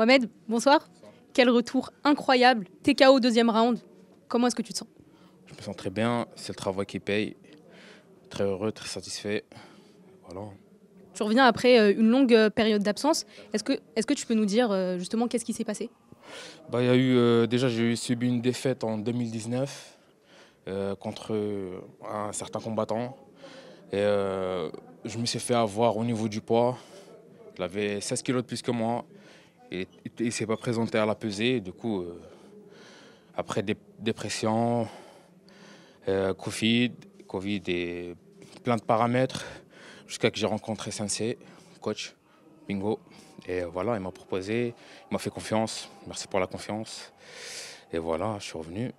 Mohamed, bonsoir. Quel retour incroyable. TKO deuxième round. Comment est-ce que tu te sens Je me sens très bien. C'est le travail qui paye. Très heureux, très satisfait. Voilà. Tu reviens après euh, une longue euh, période d'absence. Est-ce que, est que tu peux nous dire euh, justement qu'est-ce qui s'est passé bah, y a eu, Déjà, j'ai subi une défaite en 2019 contre un certain combattant. Et je me suis fait avoir au niveau du poids. Il avait 16 kilos de plus que moi il ne s'est pas présenté à la pesée. Du coup, euh, après des dépression, euh, Covid, Covid et plein de paramètres, jusqu'à que j'ai rencontré Sensei, coach, bingo. Et euh, voilà, il m'a proposé, il m'a fait confiance. Merci pour la confiance. Et voilà, je suis revenu.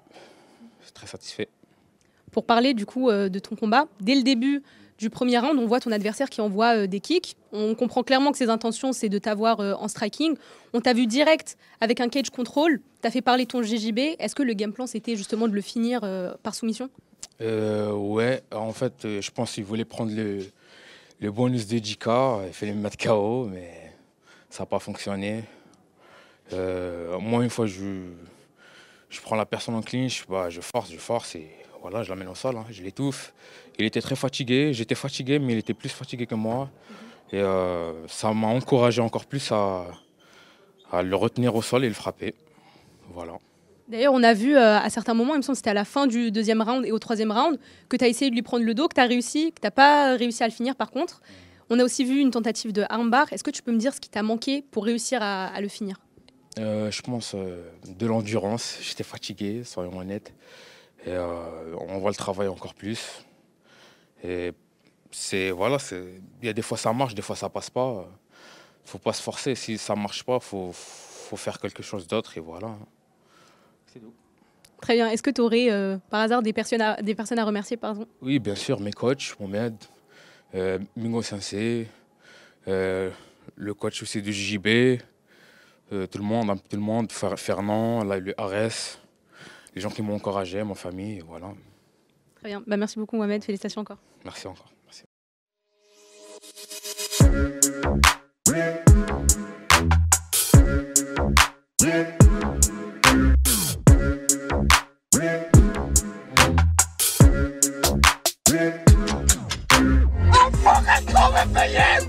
très satisfait. Pour parler du coup de ton combat, dès le début, du premier round, on voit ton adversaire qui envoie euh, des kicks. On comprend clairement que ses intentions, c'est de t'avoir euh, en striking. On t'a vu direct avec un cage control. T'as fait parler ton GJB. Est-ce que le game plan, c'était justement de le finir euh, par soumission Ouais, en fait, je pense qu'il voulait prendre le, bonus de JK. Il fallait mettre KO, mais ça n'a pas fonctionné. moi, une fois, je, je prends la personne en clinch, bah, je force, je force et voilà, je l'amène au sol, hein. je l'étouffe. Il était très fatigué, j'étais fatigué, mais il était plus fatigué que moi. Et euh, ça m'a encouragé encore plus à, le retenir au sol et le frapper. Voilà. D'ailleurs, on a vu euh, à certains moments, il me semble que c'était à la fin du deuxième round et au troisième round, que tu as essayé de lui prendre le dos, que tu as réussi, que tu n'as pas réussi à le finir par contre. On a aussi vu une tentative de armbar. Est-ce que tu peux me dire ce qui t'a manqué pour réussir à, le finir euh, Je pense de l'endurance. J'étais fatigué, soyons honnêtes. Et euh, on va le travailler encore plus. Et c'est voilà, il y a des fois ça marche, des fois ça passe pas. Faut pas se forcer. Si ça marche pas, faut faut faire quelque chose d'autre et voilà. C'est Très bien. Est-ce que tu aurais euh, par hasard des personnes à, des personnes à remercier Oui, bien sûr, mes coachs, mon euh, Mingo Sensei, euh, le coach aussi du JB, tout le monde, tout le monde, Fernand, le les gens qui m'ont encouragé, mon famille, voilà. Très bien. Bah, merci beaucoup, Mohamed. Félicitations encore. Merci encore. Merci.